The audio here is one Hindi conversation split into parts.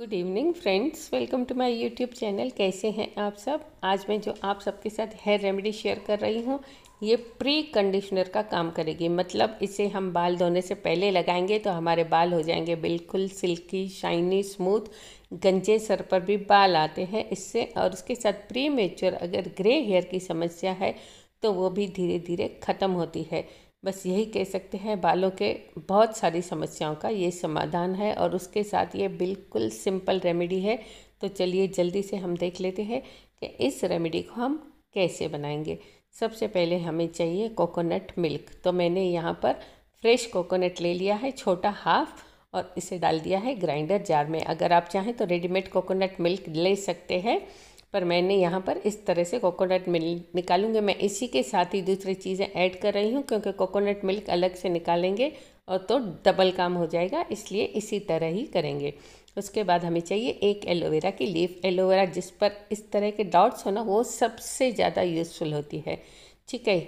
good evening friends welcome to my YouTube channel कैसे हैं आप सब आज मैं जो आप सबके साथ हेयर रेमेडी शेयर कर रही हूँ ये प्री कंडीशनर का काम करेगी मतलब इसे हम बाल धोने से पहले लगाएंगे तो हमारे बाल हो जाएंगे बिल्कुल सिल्की शाइनी स्मूथ गंजे सर पर भी बाल आते हैं इससे और उसके साथ प्री मेच्योर अगर ग्रे हेयर की समस्या है तो वो भी धीरे धीरे ख़त्म होती है बस यही कह सकते हैं बालों के बहुत सारी समस्याओं का ये समाधान है और उसके साथ ये बिल्कुल सिंपल रेमेडी है तो चलिए जल्दी से हम देख लेते हैं कि इस रेमेडी को हम कैसे बनाएंगे सबसे पहले हमें चाहिए कोकोनट मिल्क तो मैंने यहाँ पर फ्रेश कोकोनट ले लिया है छोटा हाफ और इसे डाल दिया है ग्राइंडर जार में अगर आप चाहें तो रेडीमेड कोकोनट मिल्क ले सकते हैं पर मैंने यहाँ पर इस तरह से कोकोनट मिल्क निकालूंगी मैं इसी के साथ ही दूसरी चीज़ें ऐड कर रही हूँ क्योंकि कोकोनट मिल्क अलग से निकालेंगे और तो डबल काम हो जाएगा इसलिए इसी तरह ही करेंगे उसके बाद हमें चाहिए एक एलोवेरा की लीफ एलोवेरा जिस पर इस तरह के डॉट्स हो ना वो सबसे ज़्यादा यूज़फुल होती है ठीक है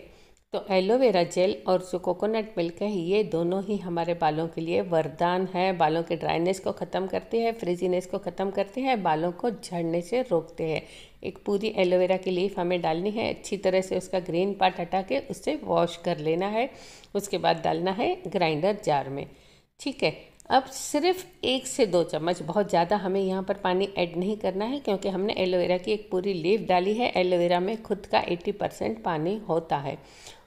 तो एलोवेरा जेल और जो कोकोनट मिल्क है ये दोनों ही हमारे बालों के लिए वरदान है बालों के ड्राइनेस को ख़त्म करते हैं फ्रिजीनेस को ख़त्म करते हैं बालों को झड़ने से रोकते हैं एक पूरी एलोवेरा की लीफ हमें डालनी है अच्छी तरह से उसका ग्रीन पार्ट हटा के उससे वॉश कर लेना है उसके बाद डालना है ग्राइंडर जार में ठीक है अब सिर्फ एक से दो चम्मच बहुत ज़्यादा हमें यहाँ पर पानी ऐड नहीं करना है क्योंकि हमने एलोवेरा की एक पूरी लीफ डाली है एलोवेरा में खुद का 80 परसेंट पानी होता है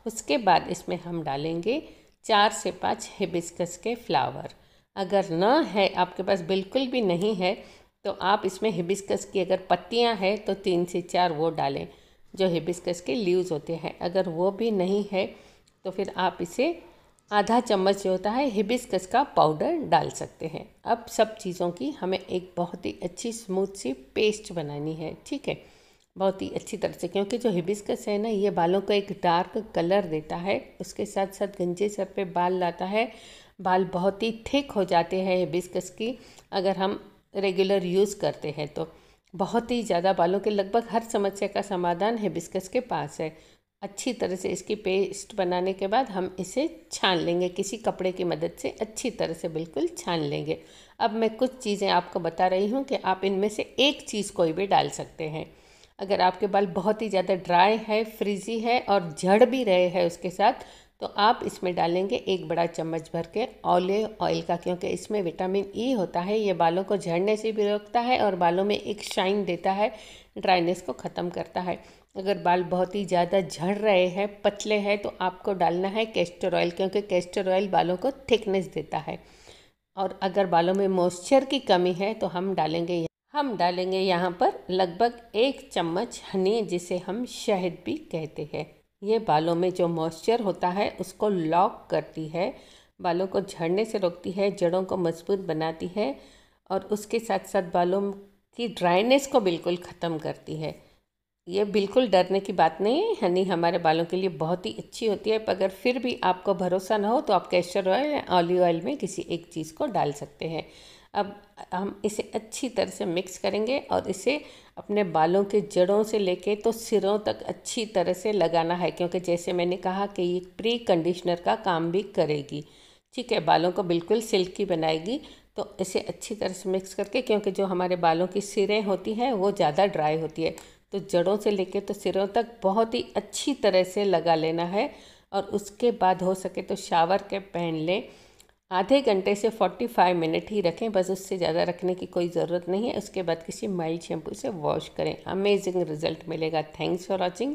उसके बाद इसमें हम डालेंगे चार से पाँच हिबिस्कस के फ्लावर अगर ना है आपके पास बिल्कुल भी नहीं है तो आप इसमें हिबिस्कस की अगर पत्तियां हैं तो तीन से चार वो डालें जो हिबिस्कस के लीव्स होते हैं अगर वो भी नहीं है तो फिर आप इसे आधा चम्मच जो होता है हिबिस्कस का पाउडर डाल सकते हैं अब सब चीज़ों की हमें एक बहुत ही अच्छी स्मूथ सी पेस्ट बनानी है ठीक है बहुत ही अच्छी तरह से क्योंकि जो हिबिस्कस है ना ये बालों को एक डार्क कलर देता है उसके साथ साथ गंजे सर पे बाल लाता है बाल बहुत ही थिक हो जाते हैं हिबिस्कस की अगर हम रेगुलर यूज़ करते हैं तो बहुत ही ज़्यादा बालों के लगभग हर समस्या का समाधान हिबिस्कस के पास है अच्छी तरह से इसकी पेस्ट बनाने के बाद हम इसे छान लेंगे किसी कपड़े की मदद से अच्छी तरह से बिल्कुल छान लेंगे अब मैं कुछ चीज़ें आपको बता रही हूँ कि आप इनमें से एक चीज़ कोई भी डाल सकते हैं अगर आपके बाल बहुत ही ज़्यादा ड्राई है फ्रिजी है और झड़ भी रहे हैं उसके साथ तो आप इसमें डालेंगे एक बड़ा चम्मच भर के ऑलिव ऑयल का क्योंकि इसमें विटामिन ई e होता है ये बालों को झड़ने से भी रोकता है और बालों में एक शाइन देता है ड्राइनेस को ख़त्म करता है अगर बाल बहुत ही ज़्यादा झड़ रहे हैं पतले हैं तो आपको डालना है कैस्टर ऑयल क्योंकि कैस्टर ऑयल बालों को थिकनेस देता है और अगर बालों में मॉइस्चर की कमी है तो हम डालेंगे हम डालेंगे यहाँ पर लगभग एक चम्मच हनी जिसे हम शहद भी कहते हैं ये बालों में जो मॉइस्चर होता है उसको लॉक करती है बालों को झड़ने से रोकती है जड़ों को मजबूत बनाती है और उसके साथ साथ बालों की ड्राइनेस को बिल्कुल ख़त्म करती है ये बिल्कुल डरने की बात नहीं है हनी हमारे बालों के लिए बहुत ही अच्छी होती है अगर फिर भी आपको भरोसा ना हो तो आप कैस्टर ऑयल या ऑलिव ऑयल में किसी एक चीज़ को डाल सकते हैं अब हम इसे अच्छी तरह से मिक्स करेंगे और इसे अपने बालों के जड़ों से लेके तो सिरों तक अच्छी तरह से लगाना है क्योंकि जैसे मैंने कहा कि ये प्री कंडीशनर का काम भी करेगी ठीक है बालों को बिल्कुल सिल्की बनाएगी तो इसे अच्छी तरह से मिक्स करके क्योंकि जो हमारे बालों की सिरें होती हैं वो ज़्यादा ड्राई होती है तो जड़ों से लेके तो सिरों तक बहुत ही अच्छी तरह से लगा लेना है और उसके बाद हो सके तो शावर के पहन लें आधे घंटे से 45 मिनट ही रखें बस उससे ज़्यादा रखने की कोई ज़रूरत नहीं है उसके बाद किसी माइल्ड शैम्पू से वॉश करें अमेजिंग रिजल्ट मिलेगा थैंक्स फॉर वॉचिंग